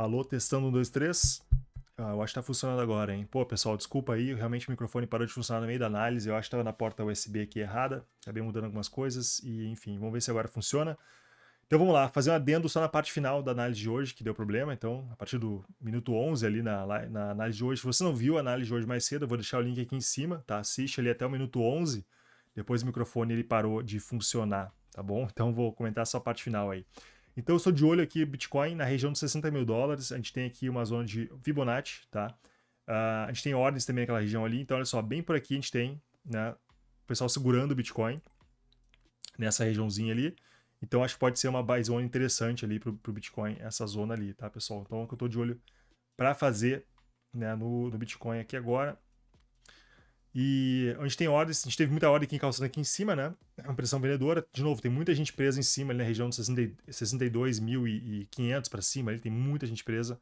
Alô, testando um, dois, três. Ah, eu acho que tá funcionando agora, hein? Pô, pessoal, desculpa aí, realmente o microfone parou de funcionar no meio da análise. Eu acho que tava na porta USB aqui errada. Acabei mudando algumas coisas e, enfim, vamos ver se agora funciona. Então vamos lá, fazer um adendo só na parte final da análise de hoje, que deu problema. Então, a partir do minuto 11 ali na, na análise de hoje. Se você não viu a análise de hoje mais cedo, eu vou deixar o link aqui em cima, tá? Assiste ali até o minuto 11. Depois o microfone ele parou de funcionar, tá bom? Então vou comentar só a parte final aí. Então eu estou de olho aqui Bitcoin na região dos 60 mil dólares. A gente tem aqui uma zona de Fibonacci, tá? Uh, a gente tem ordens também naquela região ali. Então olha só, bem por aqui a gente tem, né? O pessoal segurando o Bitcoin nessa regiãozinha ali. Então acho que pode ser uma buy zone interessante ali para o Bitcoin, essa zona ali, tá, pessoal? Então é eu estou de olho para fazer né, no, no Bitcoin aqui agora. E a gente tem ordens, a gente teve muita ordem aqui em Calçada aqui em cima, né? É uma pressão vendedora. De novo, tem muita gente presa em cima, ali na região de 62.500 para cima, ali tem muita gente presa.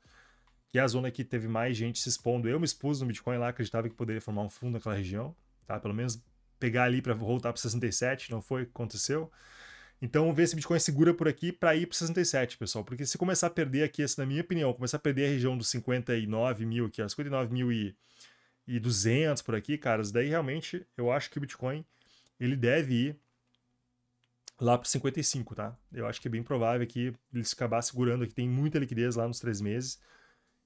E é a zona que teve mais gente se expondo. Eu me expus no Bitcoin lá, acreditava que poderia formar um fundo naquela região, tá? Pelo menos pegar ali para voltar para 67, não foi o que aconteceu. Então, ver se Bitcoin segura por aqui para ir para 67, pessoal. Porque se começar a perder aqui, essa na minha opinião, começar a perder a região dos 59 mil aqui, ó, 59 mil e e 200 por aqui, caras, daí realmente eu acho que o Bitcoin ele deve ir lá para 55, tá? Eu acho que é bem provável que ele se acabar segurando aqui, tem muita liquidez lá nos três meses.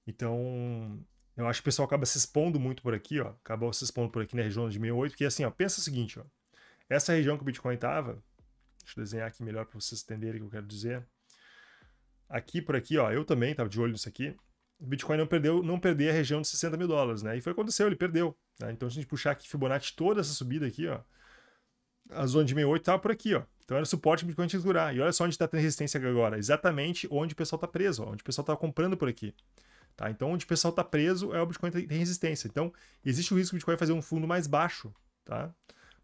Então, eu acho que o pessoal acaba se expondo muito por aqui, ó, acaba se expondo por aqui na região de 68, Que é assim, ó, pensa o seguinte, ó. Essa região que o Bitcoin tava, deixa eu desenhar aqui melhor para vocês entenderem o que eu quero dizer. Aqui por aqui, ó, eu também tava de olho nisso aqui o Bitcoin não perdeu, não perder a região de 60 mil dólares, né? E foi o que aconteceu, ele perdeu. Né? Então, se a gente puxar aqui Fibonacci, toda essa subida aqui, ó, a zona de 68 tava tá por aqui, ó. Então era o suporte o Bitcoin tinha que segurar. E olha só onde está a resistência agora. Exatamente onde o pessoal está preso, ó, onde o pessoal está comprando por aqui. Tá? Então, onde o pessoal está preso é o Bitcoin tem resistência. Então, existe o risco do Bitcoin fazer um fundo mais baixo, tá?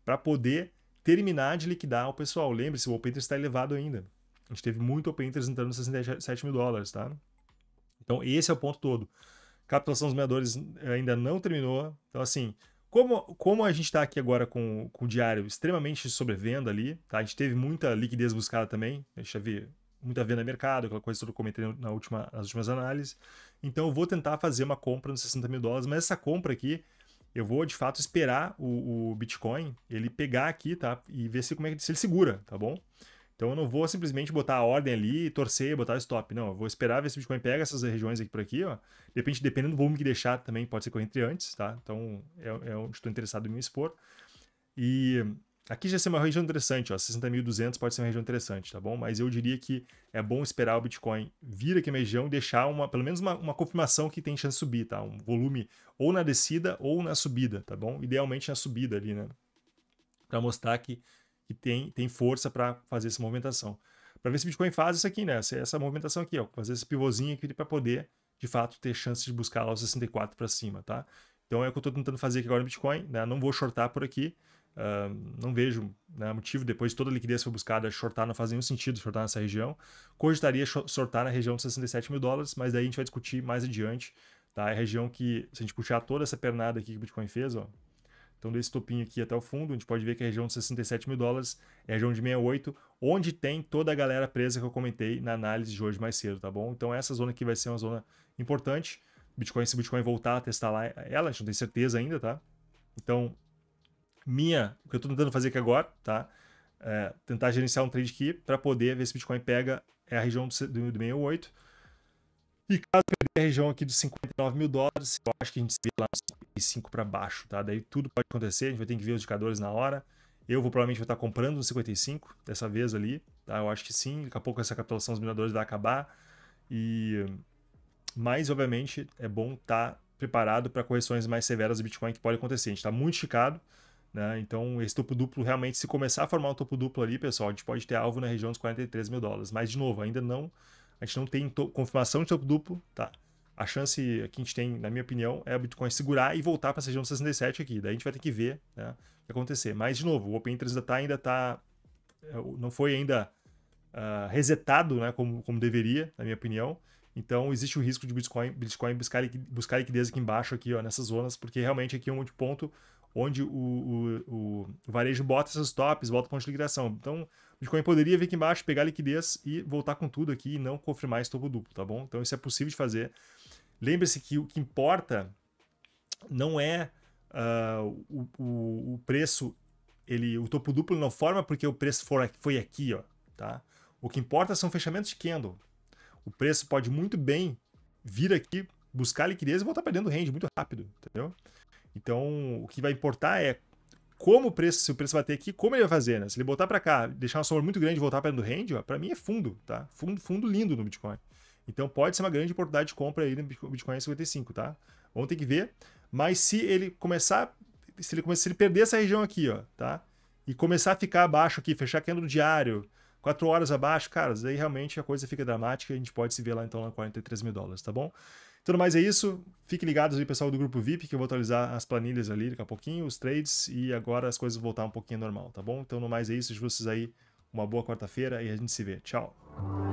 Para poder terminar de liquidar o pessoal. Lembre-se, o open está tá elevado ainda. A gente teve muito open entrando nos 67 mil dólares, tá? Então, esse é o ponto todo. Captação dos meadores eh, ainda não terminou. Então, assim, como, como a gente está aqui agora com, com o diário extremamente sobrevenda ali, tá? a gente teve muita liquidez buscada também, deixa eu ver, muita venda no mercado, aquela coisa que eu comentei na última, nas últimas análises. Então, eu vou tentar fazer uma compra nos 60 mil dólares, mas essa compra aqui, eu vou de fato esperar o, o Bitcoin ele pegar aqui, tá? E ver se, como é que se ele segura, tá bom? Então eu não vou simplesmente botar a ordem ali e torcer, botar stop. Não, eu vou esperar ver se o Bitcoin pega essas regiões aqui por aqui, ó. Depende, dependendo do volume que deixar também, pode ser corrente antes, tá? Então é, é onde estou interessado em me expor. E aqui já é uma região interessante, ó. 60.200 pode ser uma região interessante, tá bom? Mas eu diria que é bom esperar o Bitcoin vir aqui na região e deixar uma, pelo menos uma, uma confirmação que tem chance de subir, tá? Um volume ou na descida ou na subida, tá bom? Idealmente na subida ali, né? Para mostrar que que tem, tem força para fazer essa movimentação. Para ver se o Bitcoin faz isso aqui, né? Essa, essa movimentação aqui, ó, fazer esse pivôzinho aqui para poder, de fato, ter chance de buscar lá os 64 para cima, tá? Então é o que eu estou tentando fazer aqui agora no Bitcoin, né? Não vou shortar por aqui, uh, não vejo né, motivo, depois de toda a liquidez foi buscada, shortar não faz nenhum sentido, shortar nessa região. Cogitaria shortar na região de 67 mil dólares, mas daí a gente vai discutir mais adiante, tá? É a região que, se a gente puxar toda essa pernada aqui que o Bitcoin fez, ó, então, desse topinho aqui até o fundo, a gente pode ver que a região de 67 mil dólares é a região de 68, onde tem toda a galera presa que eu comentei na análise de hoje mais cedo, tá bom? Então, essa zona aqui vai ser uma zona importante. Bitcoin, se o Bitcoin voltar a testar lá, ela, a gente não tem certeza ainda, tá? Então, minha, o que eu estou tentando fazer aqui agora, tá? É tentar gerenciar um trade aqui para poder ver se o Bitcoin pega é a região do, do 68 e caso perder a região aqui dos 59 mil dólares, eu acho que a gente se vê lá nos 55 para baixo, tá? Daí tudo pode acontecer, a gente vai ter que ver os indicadores na hora. Eu vou provavelmente vou estar comprando nos 55 dessa vez ali, tá? Eu acho que sim, daqui a pouco essa capitalização dos mineradores vai acabar. E mas obviamente é bom estar preparado para correções mais severas do Bitcoin que pode acontecer. A gente está muito esticado, né? Então esse topo duplo realmente se começar a formar um topo duplo ali, pessoal, a gente pode ter alvo na região dos 43 mil dólares. Mas de novo, ainda não a gente não tem confirmação de topo duplo, tá? A chance que a gente tem, na minha opinião, é a Bitcoin segurar e voltar para a região 67 aqui. Daí a gente vai ter que ver né, o que acontecer. Mas, de novo, o Open Interest ainda tá, ainda tá, é, não foi ainda uh, resetado né, como, como deveria, na minha opinião. Então, existe o risco de Bitcoin, Bitcoin buscar, buscar liquidez aqui embaixo, aqui, ó, nessas zonas, porque realmente aqui é um ponto onde o, o, o, varejo bota esses tops, bota o ponto de liquidação. Então, o Bitcoin poderia vir aqui embaixo, pegar liquidez e voltar com tudo aqui e não confirmar esse topo duplo, tá bom? Então, isso é possível de fazer. Lembre-se que o que importa não é uh, o, o, o, preço, ele, o topo duplo não forma porque o preço for, foi aqui, ó, tá? O que importa são fechamentos de candle. O preço pode muito bem vir aqui, buscar liquidez e voltar perdendo range muito rápido, entendeu? Então, o que vai importar é como o preço, se o preço vai ter aqui, como ele vai fazer, né? Se ele botar para cá, deixar uma soma muito grande e voltar para dentro do range, para mim é fundo, tá? Fundo, fundo lindo no Bitcoin. Então pode ser uma grande oportunidade de compra aí no Bitcoin 55, tá? Vamos ter que ver. Mas se ele começar, se ele começar, se ele perder essa região aqui, ó, tá? E começar a ficar abaixo aqui, fechar a candle do diário, 4 horas abaixo, cara, aí realmente a coisa fica dramática e a gente pode se ver lá então lá 43 mil dólares, tá bom? Tudo mais é isso. Fiquem ligados aí, pessoal do grupo VIP, que eu vou atualizar as planilhas ali daqui a pouquinho, os trades, e agora as coisas voltar um pouquinho normal, tá bom? Então, no mais é isso. De vocês aí, uma boa quarta-feira e a gente se vê. Tchau!